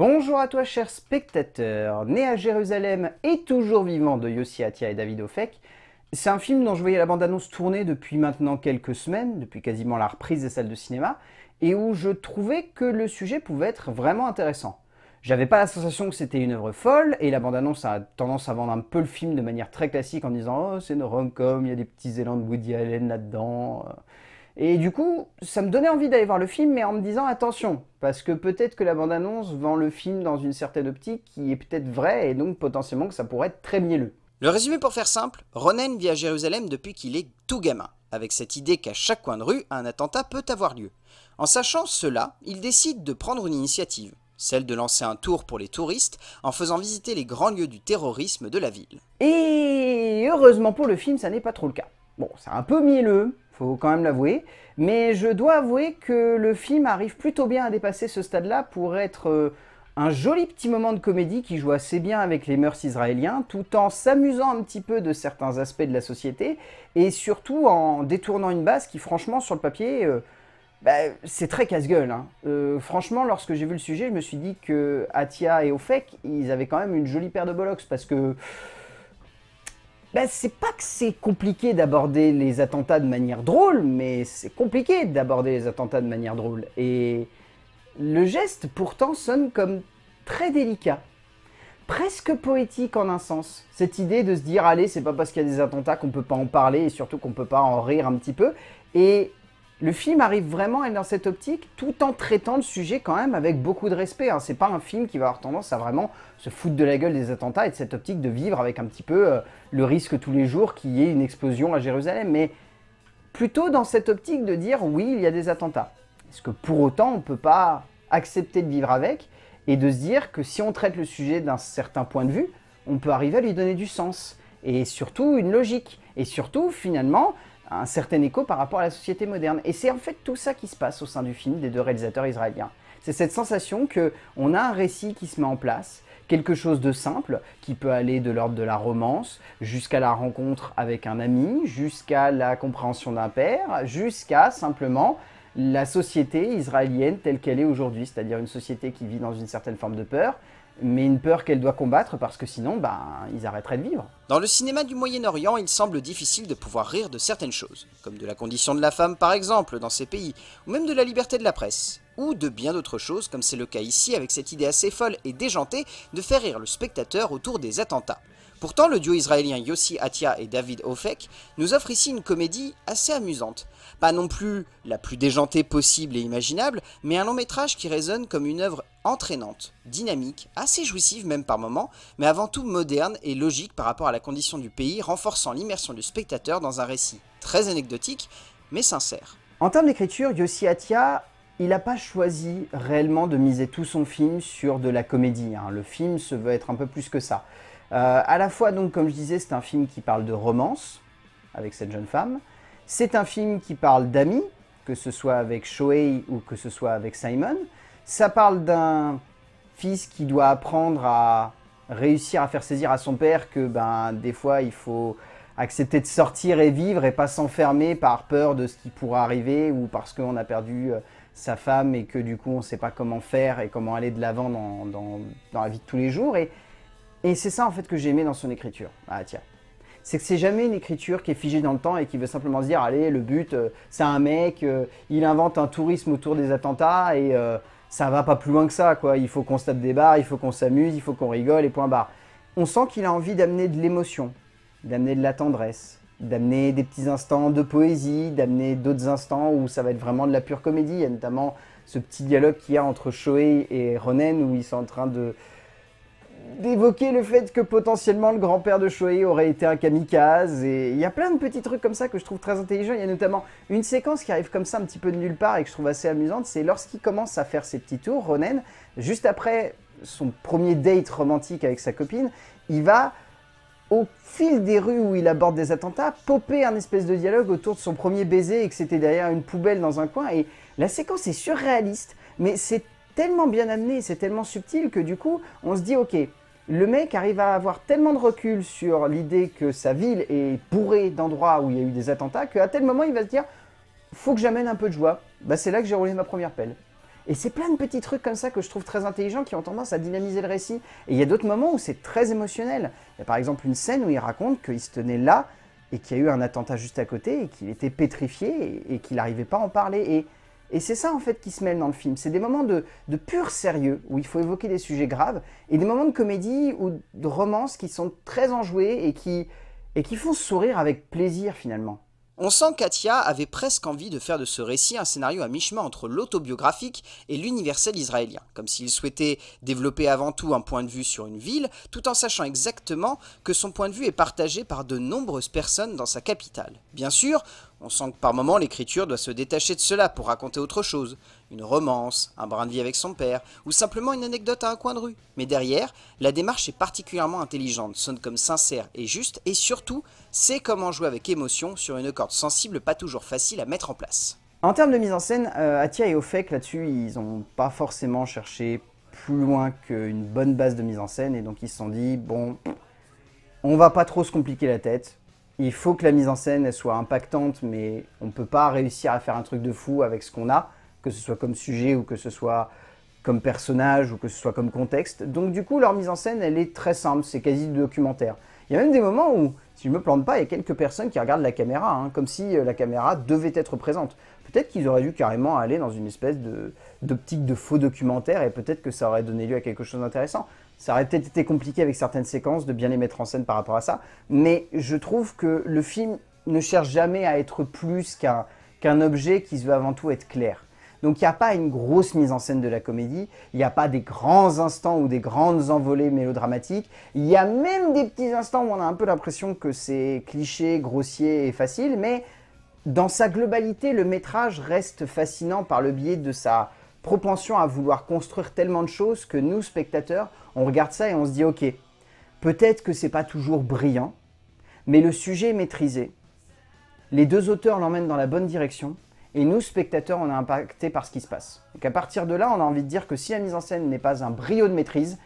Bonjour à toi cher spectateur né à Jérusalem et toujours vivant de Yossi Atia et David Ofek, c'est un film dont je voyais la bande-annonce tourner depuis maintenant quelques semaines, depuis quasiment la reprise des salles de cinéma, et où je trouvais que le sujet pouvait être vraiment intéressant. J'avais pas la sensation que c'était une œuvre folle, et la bande-annonce a tendance à vendre un peu le film de manière très classique en disant « Oh, c'est une rom-com, il y a des petits élans de Woody Allen là-dedans... Euh. » Et du coup, ça me donnait envie d'aller voir le film, mais en me disant attention, parce que peut-être que la bande-annonce vend le film dans une certaine optique qui est peut-être vraie, et donc potentiellement que ça pourrait être très mielleux. Le résumé pour faire simple, Ronen vit à Jérusalem depuis qu'il est tout gamin, avec cette idée qu'à chaque coin de rue, un attentat peut avoir lieu. En sachant cela, il décide de prendre une initiative, celle de lancer un tour pour les touristes en faisant visiter les grands lieux du terrorisme de la ville. Et heureusement pour le film, ça n'est pas trop le cas. Bon, c'est un peu mielleux, faut quand même l'avouer. Mais je dois avouer que le film arrive plutôt bien à dépasser ce stade-là pour être euh, un joli petit moment de comédie qui joue assez bien avec les mœurs israéliens, tout en s'amusant un petit peu de certains aspects de la société, et surtout en détournant une base qui, franchement, sur le papier, euh, bah, c'est très casse-gueule. Hein. Euh, franchement, lorsque j'ai vu le sujet, je me suis dit que Atia et Ofek, ils avaient quand même une jolie paire de bollocks, parce que ben, c'est pas que c'est compliqué d'aborder les attentats de manière drôle, mais c'est compliqué d'aborder les attentats de manière drôle. Et le geste pourtant sonne comme très délicat, presque poétique en un sens. Cette idée de se dire, allez, c'est pas parce qu'il y a des attentats qu'on peut pas en parler et surtout qu'on peut pas en rire un petit peu. Et le film arrive vraiment dans cette optique, tout en traitant le sujet quand même avec beaucoup de respect. Hein. C'est pas un film qui va avoir tendance à vraiment se foutre de la gueule des attentats et de cette optique de vivre avec un petit peu euh, le risque tous les jours qu'il y ait une explosion à Jérusalem, mais plutôt dans cette optique de dire oui, il y a des attentats. Est-ce que pour autant on peut pas accepter de vivre avec et de se dire que si on traite le sujet d'un certain point de vue, on peut arriver à lui donner du sens et surtout une logique. Et surtout, finalement, un certain écho par rapport à la société moderne. Et c'est en fait tout ça qui se passe au sein du film des deux réalisateurs israéliens. C'est cette sensation que on a un récit qui se met en place, quelque chose de simple qui peut aller de l'ordre de la romance jusqu'à la rencontre avec un ami, jusqu'à la compréhension d'un père, jusqu'à simplement la société israélienne telle qu'elle est aujourd'hui, c'est-à-dire une société qui vit dans une certaine forme de peur, mais une peur qu'elle doit combattre parce que sinon, ben, ils arrêteraient de vivre. Dans le cinéma du Moyen-Orient, il semble difficile de pouvoir rire de certaines choses, comme de la condition de la femme par exemple dans ces pays, ou même de la liberté de la presse ou de bien d'autres choses, comme c'est le cas ici avec cette idée assez folle et déjantée de faire rire le spectateur autour des attentats. Pourtant, le duo israélien Yossi Atia et David Ofek nous offre ici une comédie assez amusante. Pas non plus la plus déjantée possible et imaginable, mais un long métrage qui résonne comme une œuvre entraînante, dynamique, assez jouissive même par moments, mais avant tout moderne et logique par rapport à la condition du pays, renforçant l'immersion du spectateur dans un récit très anecdotique, mais sincère. En termes d'écriture, Yossi Atia il n'a pas choisi réellement de miser tout son film sur de la comédie. Hein. Le film se veut être un peu plus que ça. Euh, à la fois, donc, comme je disais, c'est un film qui parle de romance avec cette jeune femme. C'est un film qui parle d'amis, que ce soit avec Shoei ou que ce soit avec Simon. Ça parle d'un fils qui doit apprendre à réussir à faire saisir à son père que ben des fois il faut accepter de sortir et vivre et pas s'enfermer par peur de ce qui pourra arriver ou parce qu'on a perdu euh, sa femme et que du coup on ne sait pas comment faire et comment aller de l'avant dans, dans, la vie de tous les jours. Et, et c'est ça en fait que j'ai aimé dans son écriture Ah tiens, C'est que c'est jamais une écriture qui est figée dans le temps et qui veut simplement dire allez le but euh, c'est un mec, euh, il invente un tourisme autour des attentats et euh, ça va pas plus loin que ça quoi. Il faut qu'on se tape des barres, il faut qu'on s'amuse, il faut qu'on rigole et point barre. On sent qu'il a envie d'amener de l'émotion, d'amener de la tendresse, d'amener des petits instants de poésie, d'amener d'autres instants où ça va être vraiment de la pure comédie. Il y a notamment ce petit dialogue qu'il y a entre Shoei et Ronen où ils sont en train de d'évoquer le fait que potentiellement le grand-père de Shoei aurait été un kamikaze et il y a plein de petits trucs comme ça que je trouve très intelligents. Il y a notamment une séquence qui arrive comme ça un petit peu de nulle part et que je trouve assez amusante, c'est lorsqu'il commence à faire ses petits tours, Ronen, juste après son premier date romantique avec sa copine, il va au fil des rues où il aborde des attentats, popper un espèce de dialogue autour de son premier baiser et que c'était derrière une poubelle dans un coin. Et la séquence est surréaliste, mais c'est tellement bien amené, c'est tellement subtil que du coup, on se dit ok, le mec arrive à avoir tellement de recul sur l'idée que sa ville est bourrée d'endroits où il y a eu des attentats qu'à tel moment, il va se dire faut que j'amène un peu de joie. Bah, c'est là que j'ai roulé ma première pelle. Et c'est plein de petits trucs comme ça que je trouve très intelligents qui ont tendance à dynamiser le récit. Et il y a d'autres moments où c'est très émotionnel. Il y a par exemple une scène où il raconte qu'il se tenait là et qu'il y a eu un attentat juste à côté et qu'il était pétrifié et, qu'il n'arrivait pas à en parler. Et, c'est ça en fait qui se mêle dans le film. C'est des moments de, pur sérieux où il faut évoquer des sujets graves et des moments de comédie ou de romance qui sont très enjoués et qui font sourire avec plaisir finalement. On sent qu'Atia avait presque envie de faire de ce récit un scénario à mi-chemin entre l'autobiographique et l'universel israélien, comme s'il souhaitait développer avant tout un point de vue sur une ville, tout en sachant exactement que son point de vue est partagé par de nombreuses personnes dans sa capitale. Bien sûr, on sent que par moments l'écriture doit se détacher de cela pour raconter autre chose, une romance, un brin de vie avec son père, ou simplement une anecdote à un coin de rue. Mais derrière, la démarche est particulièrement intelligente, sonne comme sincère et juste, et surtout, c'est comment jouer avec émotion sur une corde sensible pas toujours facile à mettre en place. En termes de mise en scène, euh, Atia et Ofek, là-dessus, ils n'ont pas forcément cherché plus loin qu'une bonne base de mise en scène, et donc ils se sont dit, bon, on va pas trop se compliquer la tête, il faut que la mise en scène soit impactante, mais on ne peut pas réussir à faire un truc de fou avec ce qu'on a, que ce soit comme sujet ou que ce soit comme personnage ou que ce soit comme contexte. Donc du coup, leur mise en scène, elle est très simple, c'est quasi documentaire. Il y a même des moments où, si je me plante pas, il y a quelques personnes qui regardent la caméra, hein, comme si euh, la caméra devait être présente. Peut-être qu'ils auraient dû carrément aller dans une espèce d'optique de, faux documentaire et peut-être que ça aurait donné lieu à quelque chose d'intéressant. Ça aurait peut-être été compliqué avec certaines séquences de bien les mettre en scène par rapport à ça. Mais je trouve que le film ne cherche jamais à être plus qu'un objet qui veut avant tout être clair. Donc il n'y a pas une grosse mise en scène de la comédie, il n'y a pas des grands instants ou des grandes envolées mélodramatiques, il y a même des petits instants où on a un peu l'impression que c'est cliché, grossier et facile, mais dans sa globalité, le métrage reste fascinant par le biais de sa, propension à vouloir construire tellement de choses que nous, spectateurs, on regarde ça et on se dit ok, peut-être que c'est pas toujours brillant, mais le sujet est maîtrisé. Les deux auteurs l'emmènent dans la bonne direction, et nous, spectateurs, on est impacté par ce qui se passe. Donc à partir de là, on a envie de dire que si la mise en scène n'est pas un brio de maîtrise,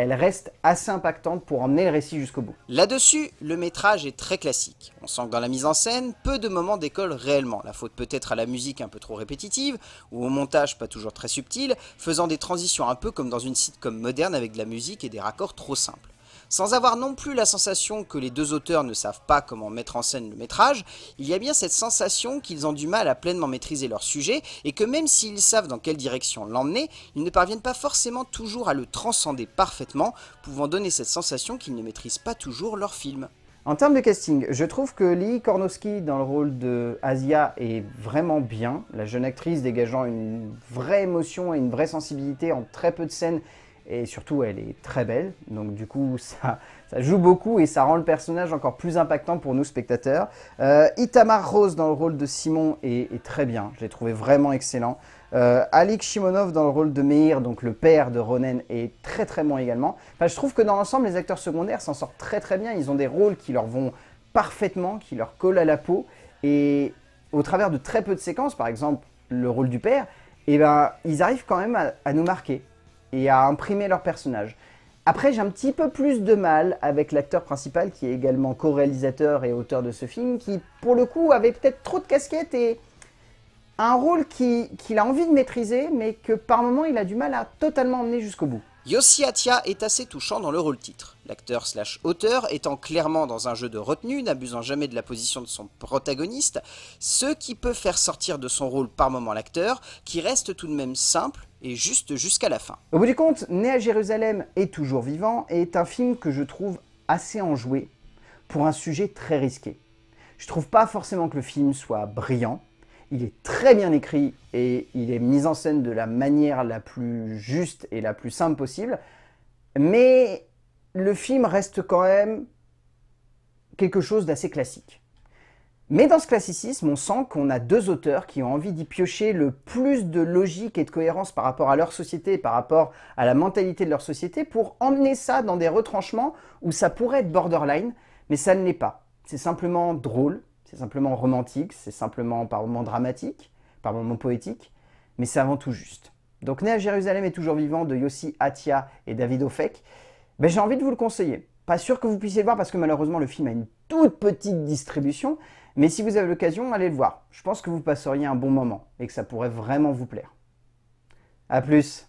elle reste assez impactante pour emmener le récit jusqu'au bout. Là-dessus, le métrage est très classique. On sent que dans la mise en scène, peu de moments décollent réellement. La faute peut-être à la musique un peu trop répétitive, ou au montage pas toujours très subtil, faisant des transitions un peu comme dans une sitcom moderne avec de la musique et des raccords trop simples. Sans avoir non plus la sensation que les deux auteurs ne savent pas comment mettre en scène le métrage, il y a bien cette sensation qu'ils ont du mal à pleinement maîtriser leur sujet et que même s'ils savent dans quelle direction l'emmener, ils ne parviennent pas forcément toujours à le transcender parfaitement, pouvant donner cette sensation qu'ils ne maîtrisent pas toujours leur film. En termes de casting, je trouve que Lee Kornowski dans le rôle de Asia est vraiment bien, la jeune actrice dégageant une vraie émotion et une vraie sensibilité en très peu de scènes et surtout, elle est très belle. Donc du coup, ça, ça joue beaucoup et ça rend le personnage encore plus impactant pour nous spectateurs. Euh, Itamar Rose dans le rôle de Simon est, très bien. Je l'ai trouvé vraiment excellent. Euh, Shimonov dans le rôle de Meir, donc le père de Ronen, est très très bon également. je trouve que dans l'ensemble, les acteurs secondaires s'en sortent très très bien. Ils ont des rôles qui leur vont parfaitement, qui leur collent à la peau. Et au travers de très peu de séquences, par exemple le rôle du père, eh ben, ils arrivent quand même à nous marquer et à imprimer leur personnage. Après, j'ai un petit peu plus de mal avec l'acteur principal, qui est également co-réalisateur et auteur de ce film, qui, pour le coup, avait peut-être trop de casquettes et un rôle qu'il a envie de maîtriser, mais que par moments, il a du mal à totalement emmener jusqu'au bout. Yossi Atia est assez touchant dans le rôle-titre. L'acteur slash auteur étant clairement dans un jeu de retenue, n'abusant jamais de la position de son protagoniste, ce qui peut faire sortir de son rôle par moment l'acteur, qui reste tout de même simple, et juste jusqu'à la fin. Au bout du compte, Né à Jérusalem est toujours vivant et est un film que je trouve assez enjoué pour un sujet très risqué. Je trouve pas forcément que le film soit brillant, il est très bien écrit et il est mis en scène de la manière la plus juste et la plus simple possible, mais le film reste quand même quelque chose d'assez classique. Mais dans ce classicisme, on sent qu'on a deux auteurs qui ont envie d'y piocher le plus de logique et de cohérence par rapport à leur société par rapport à la mentalité de leur société pour emmener ça dans des retranchements où ça pourrait être borderline, mais ça ne l'est pas. C'est simplement drôle, c'est simplement romantique, c'est simplement par moments dramatique, par moments poétique, mais c'est avant tout juste. Donc Né à Jérusalem est toujours vivant de Yossi Atia et David Ofek, Mais ben, j'ai envie de vous le conseiller. Pas sûr que vous puissiez le voir parce que malheureusement le film a une toute petite distribution, mais si vous avez l'occasion, allez le voir. Je pense que vous passeriez un bon moment et que ça pourrait vraiment vous plaire. A plus